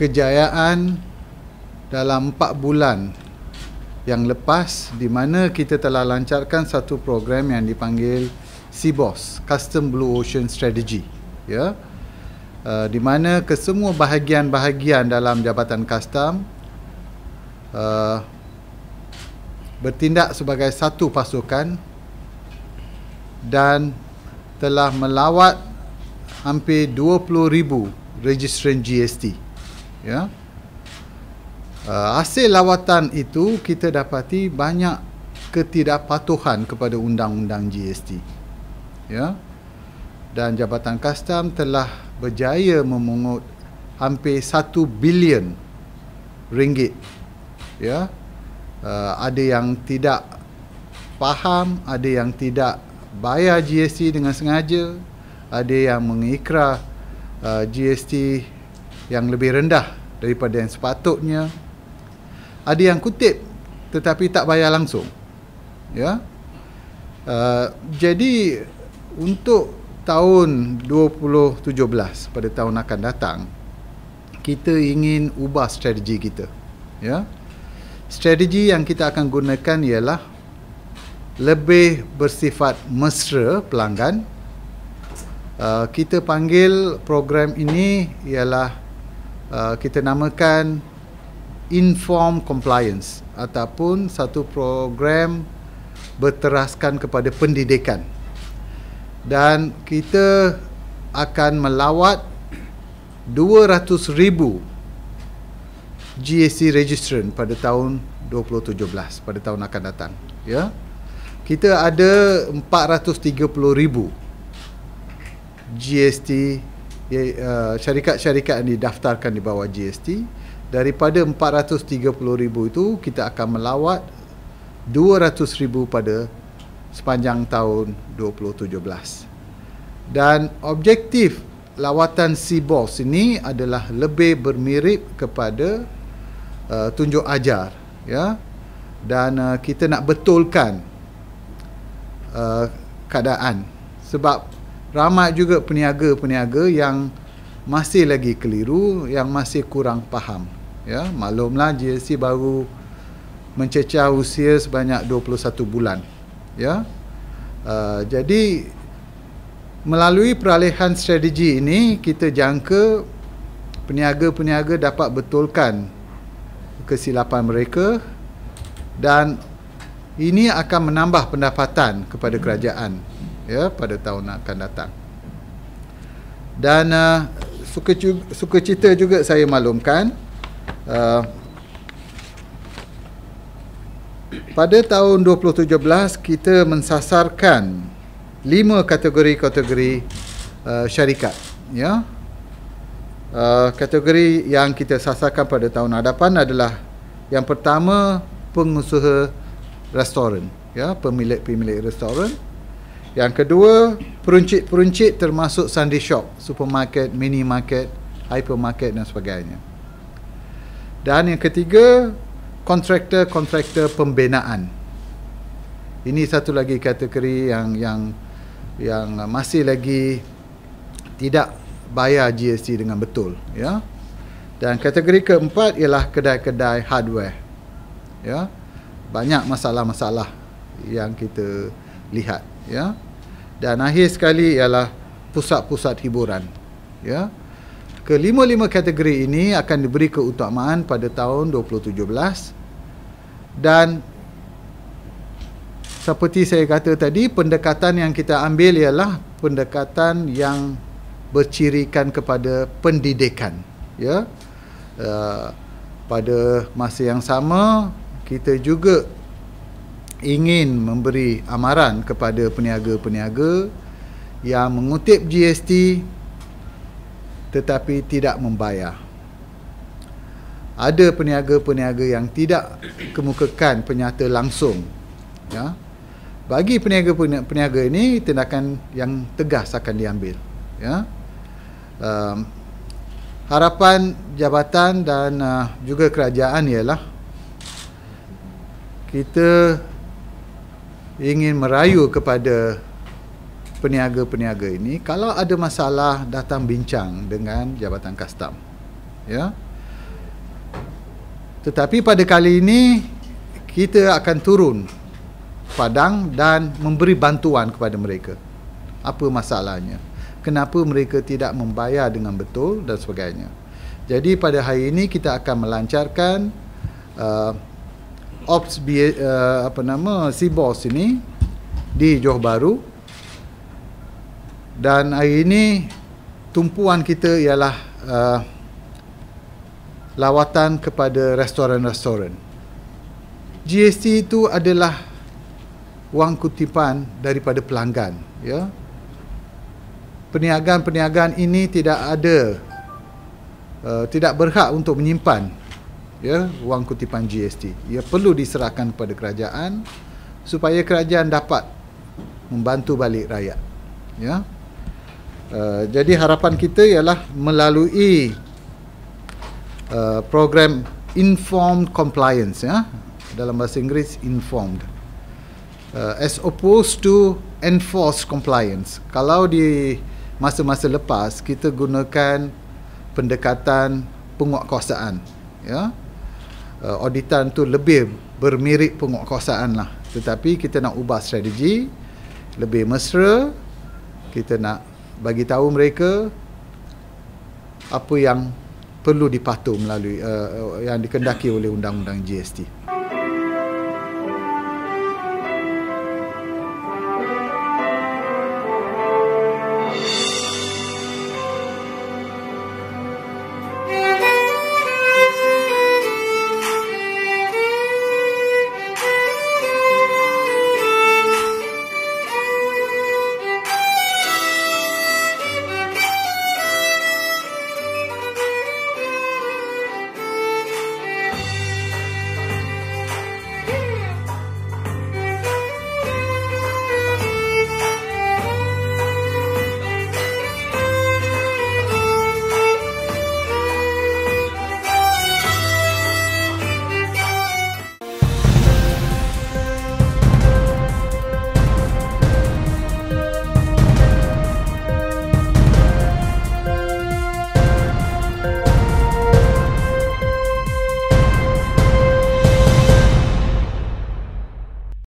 kejayaan dalam 4 bulan yang lepas di mana kita telah lancarkan satu program yang dipanggil CBOS Custom Blue Ocean Strategy ya uh, di mana kesemua bahagian-bahagian dalam jabatan custom uh, bertindak sebagai satu pasukan dan telah melawat hampir 20,000 registran GST ya. Uh, hasil lawatan itu kita dapati banyak ketidakpatuhan kepada undang-undang GST. Ya. Dan Jabatan Kastam telah berjaya memungut hampir 1 bilion ringgit. Ya. Uh, ada yang tidak faham, ada yang tidak bayar GST dengan sengaja, ada yang mengikrar uh, ah, GST yang lebih rendah daripada yang sepatutnya. Ada yang kutip tetapi tak bayar langsung. Ya. Uh, jadi untuk tahun 2017 pada tahun akan datang kita ingin ubah strategi kita. Ya. Strategi yang kita akan gunakan ialah lebih bersifat mesra pelanggan. Uh, kita panggil program ini ialah uh, kita namakan inform compliance ataupun satu program berteraskan kepada pendidikan dan kita akan melawat 200,000 GAC e Registrant pada tahun 2017 pada tahun akan datang ya kita ada 430,000 GST Uh, syarikat-syarikat yang didaftarkan di bawah GST daripada 430,000 itu kita akan melawat 200,000 pada sepanjang tahun 2017. Dan objektif lawatan CBOS ini adalah lebih bermirip kepada uh, tunjuk ajar ya. Dan uh, kita nak betulkan uh, keadaan sebab ramai juga peniaga-peniaga yang masih lagi keliru yang masih kurang faham ya maklumlah GLC baru mencecah usia sebanyak 21 bulan ya uh, jadi melalui peralihan strategi ini kita jangka peniaga-peniaga dapat betulkan kesilapan mereka dan ini akan menambah pendapatan kepada kerajaan ya pada tahun akan datang. Dan uh, suka juga, suka cita juga saya maklumkan uh, pada tahun 2017 kita mensasarkan lima kategori-kategori uh, syarikat ya. Uh, kategori yang kita sasarkan pada tahun hadapan adalah yang pertama pengusaha restoran ya pemilik-pemilik restoran yang kedua, peruncit-peruncit termasuk sundae shop, supermarket, minimarket, hypermarket dan sebagainya. Dan yang ketiga, kontraktor-kontraktor pembinaan. Ini satu lagi kategori yang yang yang masih lagi tidak bayar GST dengan betul, ya. Dan kategori keempat ialah kedai-kedai hardware. Ya. Banyak masalah-masalah yang kita lihat ya dan akhir sekali ialah pusat-pusat hiburan ya kelima-lima kategori ini akan diberi keutamaan pada tahun 2017 dan seperti saya kata tadi pendekatan yang kita ambil ialah pendekatan yang bercirikan kepada pendidikan ya uh, pada masa yang sama kita juga ingin memberi amaran kepada peniaga-peniaga yang mengutip GST tetapi tidak membayar. Ada peniaga-peniaga yang tidak kemukakan penyata langsung. Ya. Bagi peniaga-peniaga ini tindakan yang tegas akan diambil. Ya. Um, harapan jabatan dan uh, juga kerajaan ialah kita ingin merayu kepada peniaga-peniaga ini kalau ada masalah datang bincang dengan jabatan kastam ya tetapi pada kali ini kita akan turun padang dan memberi bantuan kepada mereka apa masalahnya kenapa mereka tidak membayar dengan betul dan sebagainya jadi pada hari ini kita akan melancarkan uh, ops BA, uh, eh, apa nama si bos ini di Johor Bahru dan hari ini tumpuan kita ialah uh, lawatan kepada restoran-restoran GST itu adalah wang kutipan daripada pelanggan ya peniagaan perniagaan ini tidak ada uh, tidak berhak untuk menyimpan ya wang kutipan GST ia perlu diserahkan kepada kerajaan supaya kerajaan dapat membantu balik rakyat ya uh, jadi harapan kita ialah melalui uh, program informed compliance ya dalam bahasa Inggeris informed uh, as opposed to enforced compliance kalau di masa-masa lepas kita gunakan pendekatan penguatkuasaan ya uh, auditan tu lebih bermirip penguatkuasaan lah tetapi kita nak ubah strategi lebih mesra kita nak bagi tahu mereka apa yang perlu dipatuh melalui uh, yang dikendaki oleh undang-undang GST.